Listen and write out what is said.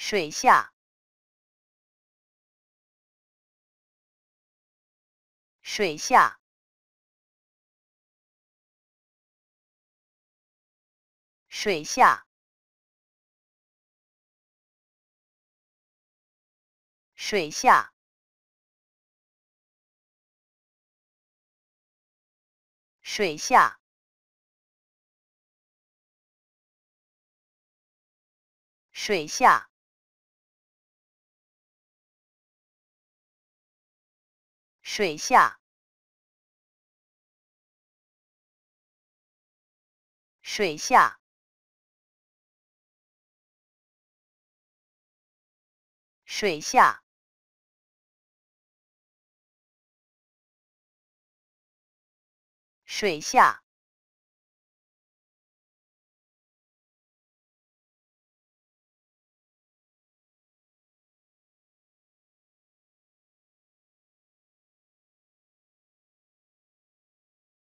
水下，水下，水下，水下，水下，水下。水下，水下，水下，水下。